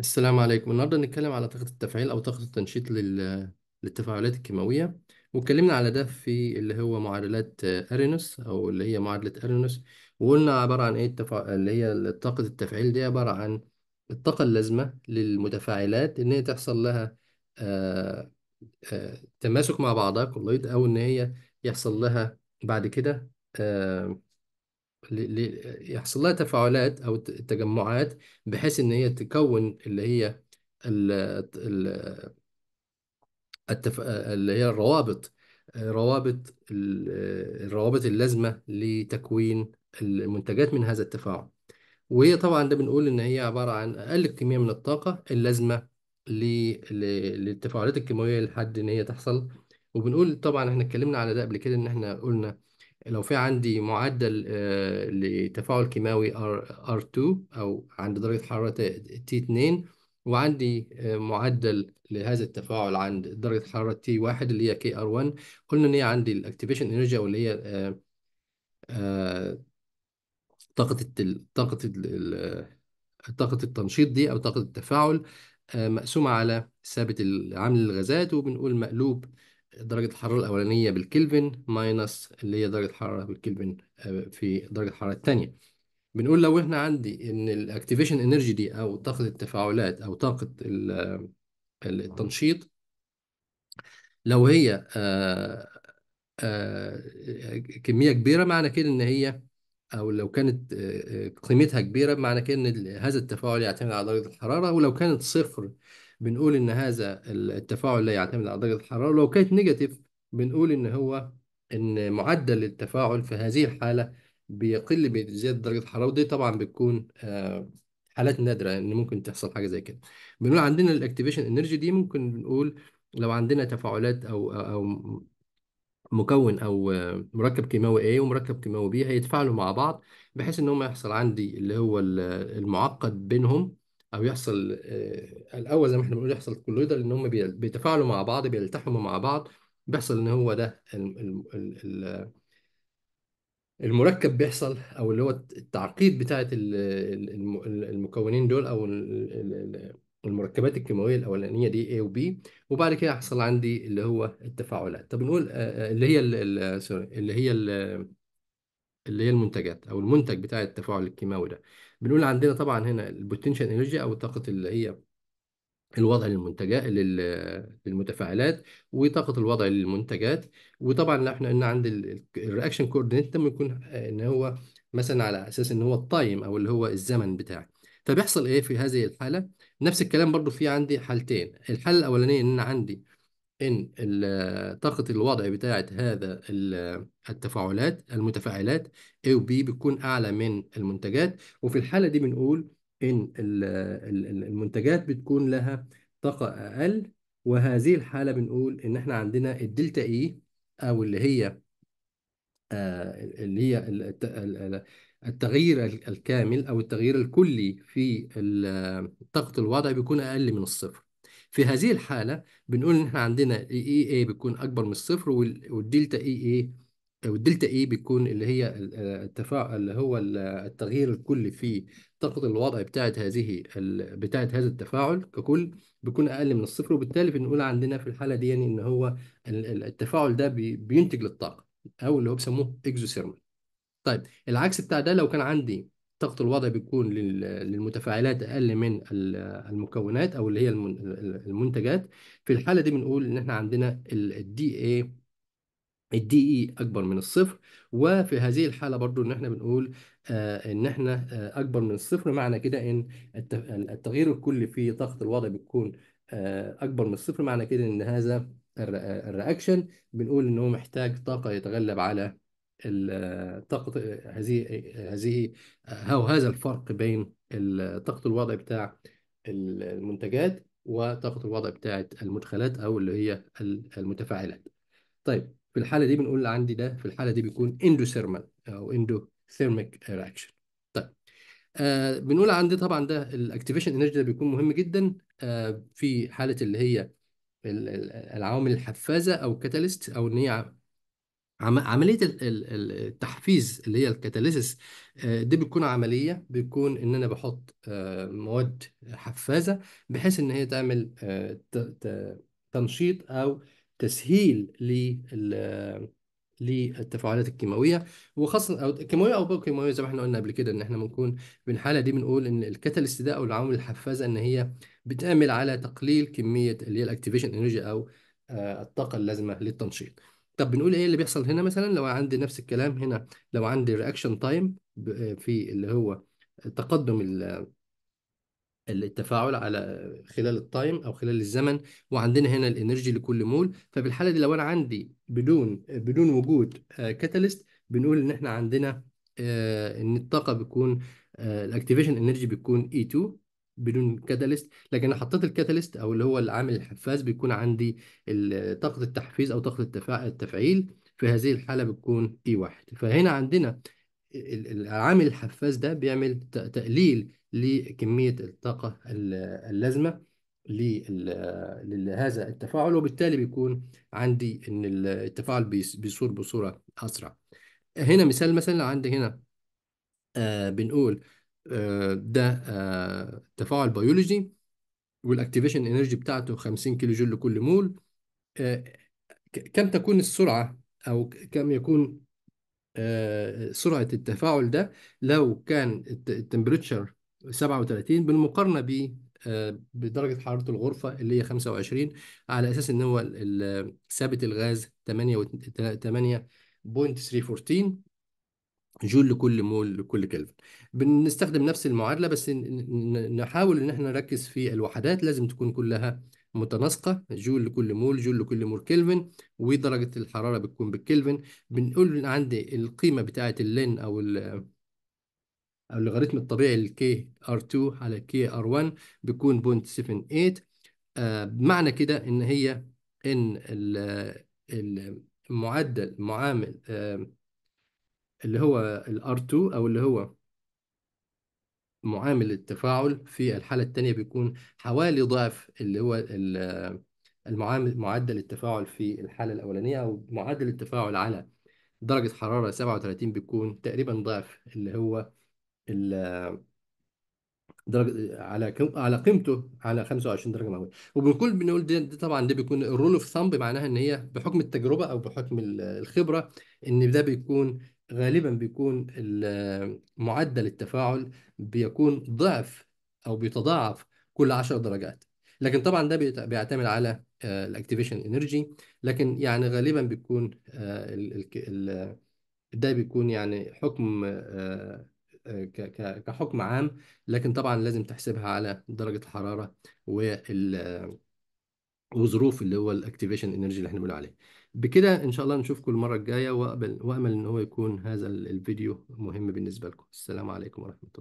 السلام عليكم النهارده نتكلم على طاقة التفعيل أو طاقة التنشيط لل... للتفاعلات الكيماوية واتكلمنا على ده في اللي هو معادلات آه، أرينوس أو اللي هي معادلة أرينوس وقلنا عبارة عن إيه التفا... اللي هي طاقة التفعيل دي عبارة عن الطاقة اللازمة للمتفاعلات إن هي تحصل لها آه... آه... تماسك مع بعضها كلويد أو إن هي يحصل لها بعد كده آه، يحصل لها تفاعلات او تجمعات بحيث ان هي تكون اللي هي التف... اللي هي الروابط روابط الروابط اللازمه لتكوين المنتجات من هذا التفاعل وهي طبعا ده بنقول ان هي عباره عن اقل كميه من الطاقه اللازمه للتفاعلات الكيماويه لحد ان هي تحصل وبنقول طبعا احنا اتكلمنا على ده قبل كده ان احنا قلنا لو في عندي معدل آه، لتفاعل كيماوي R2 أو عند درجة حرارة T2 وعندي آه، معدل لهذا التفاعل عند درجة حرارة T1 اللي هي KR1 قلنا إن هي عندي الأكتيفيشن إنرجي اللي هي آه، طاقة طاقة طاقة التنشيط دي أو طاقة التفاعل مقسومة على ثابت عامل الغازات وبنقول مقلوب درجة الحرارة الأولانية بالكلفن ماينس اللي هي درجة الحرارة بالكلفن آه، في درجة الحرارة الثانية بنقول لو احنا عندي ان الاكتيفيشن انرجي دي او طاقة التفاعلات او طاقة آه، التنشيط لو هي آه، كمية كبيرة معنى كده ان هي او لو كانت قيمتها كبيرة معنى كده ان هذا التفاعل يعتمد على درجة الحرارة ولو كانت صفر بنقول ان هذا التفاعل لا يعتمد على درجه الحراره ولو كانت نيجاتيف بنقول ان هو ان معدل التفاعل في هذه الحاله بيقل بزياده درجه الحراره ودي طبعا بتكون آه، حالات نادره ان ممكن تحصل حاجه زي كده بنقول عندنا الاكتيفيشن انرجي دي ممكن بنقول لو عندنا تفاعلات او او مكون او آه، مركب كيماوي A ومركب كيماوي B هيتفاعلوا مع بعض بحيث ان هم يحصل عندي اللي هو المعقد بينهم او يحصل آه، الاول زي ما احنا بنقول يحصل كولويدال ان هم بيتفاعلوا مع بعض بيلتحموا مع بعض بيحصل ان هو ده المركب بيحصل او اللي هو التعقيد بتاعه المكونين دول او المركبات الكيماويه الاولانيه دي A و B وبعد كده يحصل عندي اللي هو التفاعلات طب نقول آه، آه، اللي هي سوري اللي هي اللي هي المنتجات او المنتج بتاع التفاعل الكيماوي ده بنقول عندنا طبعا هنا البوتنشال انرجي او الطاقه اللي هي الوضع للمنتجات للمتفاعلات وطاقه الوضع للمنتجات وطبعا لو احنا قلنا عند الرياكشن كوردينيت لما يكون آه، ان هو مثلا على اساس ان هو التايم او اللي هو الزمن بتاعي فبيحصل ايه في هذه الحاله نفس الكلام برضو في عندي حالتين الحاله الاولانيه ان انا عندي ان طاقه الوضع بتاعه هذا التفاعلات المتفاعلات A و B بتكون اعلى من المنتجات وفي الحاله دي بنقول ان المنتجات بتكون لها طاقه اقل وهذه الحاله بنقول ان احنا عندنا الدلتا اي e او اللي هي آه، اللي هي التغيير الكامل او التغيير الكلي في طاقه الوضع بيكون اقل من الصفر في هذه الحالة بنقول إن إحنا عندنا اي اي بيكون أكبر من الصفر والدلتا اي اي والدلتا اي بيكون اللي هي آه، التفاعل اللي هو التغيير الكلي في طاقة الوضع بتاعة هذه بتاعة هذا التفاعل ككل بيكون أقل من الصفر وبالتالي بنقول عندنا في الحالة دي يعني إن هو التفاعل ده بينتج للطاقة أو اللي هو بيسموه إكزوثيرمال. طيب العكس بتاع ده لو كان عندي طاقة الوضع بيكون للمتفاعلات اقل من المكونات او اللي هي المنتجات في الحاله دي بنقول ان احنا عندنا الدي اي الدي اي اكبر من الصفر وفي هذه الحاله برضو ان احنا بنقول آه، ان احنا آه، اكبر من الصفر معنى كده ان التغيير الكلي في ضغط الوضع بيكون آه، اكبر من الصفر معنى كده ان هذا الرياكشن بنقول ان هو محتاج طاقه يتغلب على طاقة هذه هذه أو هذا الفرق بين طاقة الوضع بتاع المنتجات وطاقة الوضع بتاعت المدخلات أو اللي هي المتفاعلات. طيب في الحالة دي بنقول عندي ده في الحالة دي بيكون اندوثيرمال أو اندوثيرميك رياكشن. طيب آه بنقول عندي طبعا ده الاكتيفيشن انرجي ده بيكون مهم جدا آه في حالة اللي هي العوامل الحفازة أو كاتاليست أو إن هي عمليه التحفيز اللي هي الكاتاليسيس آه، دي بتكون عمليه بتكون ان انا بحط آه، مواد حفازه بحيث ان هي تعمل آه، تنشيط او تسهيل لل للتفاعلات الكيماويه وخاصه او كيماويه او غير كيماويه زي ما احنا قلنا قبل كده ان احنا بنكون في الحاله دي بنقول ان الكاتاليست ده او العامل الحفازه ان هي بتعمل على تقليل كميه اللي هي الاكتيفيشن انرجي او الطاقه اللازمه للتنشيط. طب بنقول ايه اللي بيحصل هنا مثلا لو عندي نفس الكلام هنا لو عندي رياكشن تايم في اللي هو تقدم التفاعل على خلال التايم او خلال الزمن وعندنا هنا الانرجي لكل مول فبالحاله دي لو انا عندي بدون بدون وجود كاتاليست آه، بنقول ان احنا عندنا آه، ان الطاقه بتكون الاكتيفيشن انرجي بتكون E2 بدون كاتاليست لكن انا حطيت الكاتاليست او اللي هو العامل الحفاز بيكون عندي آه، طاقه التحفيز او طاقه التفعيل في هذه الحاله بتكون اي واحد فهنا عندنا العامل الحفاز ده بيعمل تقليل لكميه الطاقه اللازمه لهذا التفاعل وبالتالي بيكون عندي ان التفاعل بيصور بصوره اسرع هنا مثال مثلا عندي هنا آه، بنقول ده آه، تفاعل بيولوجي والاكتيفيشن انرجي بتاعته 50 كيلو جول لكل مول آه، كم تكون السرعه او كم يكون آه، سرعه التفاعل ده لو كان التمبريتشر 37 بالمقارنه ب بدرجه حراره الغرفه اللي هي 25 على اساس ان هو ثابت الغاز 8 8.314 جول لكل مول لكل كلفن بنستخدم نفس المعادله بس نحاول ان احنا نركز في الوحدات لازم تكون كلها متناسقه جول لكل مول جول لكل مول كلفن ودرجه الحراره بتكون بالكلفن بنقول عندي القيمه بتاعه اللين او ال او اللوغاريتم الطبيعي للكي ار 2 على كي ار 1 بيكون 0.78 آه معنى كده ان هي ان المعدل معامل آه اللي هو r 2 او اللي هو معامل التفاعل في الحالة الثانية بيكون حوالي ضعف اللي هو المعامل معدل التفاعل في الحالة الأولانية أو معدل التفاعل على درجة حرارة 37 بيكون تقريبا ضعف اللي هو درجة على على قيمته على 25 درجة مئوية وبنقول بنقول دي, دي طبعا ده بيكون الرول اوف ثامب معناها ان هي بحكم التجربة او بحكم الخبرة ان ده بيكون غالبا بيكون معدل التفاعل بيكون ضعف او بيتضاعف كل 10 درجات لكن طبعا ده بيعتمد على آه، الاكتيفيشن انرجي لكن يعني غالبا بيكون آه، ده بيكون يعني حكم آه، كحكم عام لكن طبعا لازم تحسبها على درجة الحرارة وال وظروف اللي هو الاكتيفيشن انرجي اللي احنا بنقول عليه بكده ان شاء الله نشوفكم المره الجايه وامل ان هو يكون هذا الفيديو مهم بالنسبه لكم السلام عليكم ورحمه الله